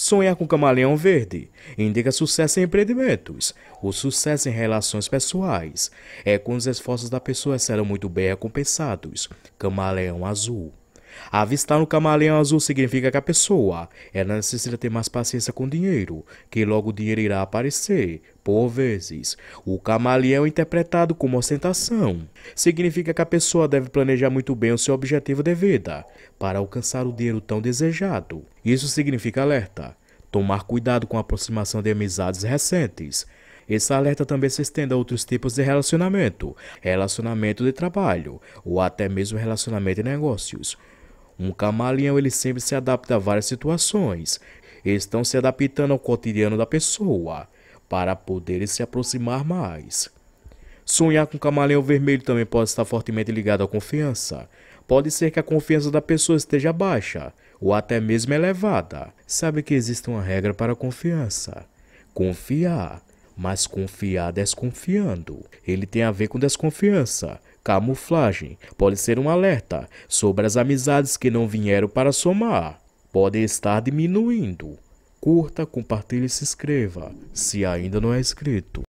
Sonhar com camaleão verde indica sucesso em empreendimentos. O sucesso em relações pessoais é quando os esforços da pessoa serão muito bem recompensados. Camaleão azul. Avistar no camaleão azul significa que a pessoa ela é necessita ter mais paciência com o dinheiro, que logo o dinheiro irá aparecer, por vezes. O camaleão é interpretado como ostentação. Significa que a pessoa deve planejar muito bem o seu objetivo de vida para alcançar o dinheiro tão desejado. Isso significa alerta. Tomar cuidado com a aproximação de amizades recentes. Esse alerta também se estende a outros tipos de relacionamento, relacionamento de trabalho ou até mesmo relacionamento de negócios. Um camaleão ele sempre se adapta a várias situações. Estão se adaptando ao cotidiano da pessoa para poder se aproximar mais. Sonhar com camaleão vermelho também pode estar fortemente ligado à confiança. Pode ser que a confiança da pessoa esteja baixa ou até mesmo elevada. Sabe que existe uma regra para a confiança: confiar, mas confiar desconfiando. Ele tem a ver com desconfiança. Camuflagem pode ser um alerta sobre as amizades que não vieram para somar. Podem estar diminuindo. Curta, compartilhe e se inscreva, se ainda não é inscrito.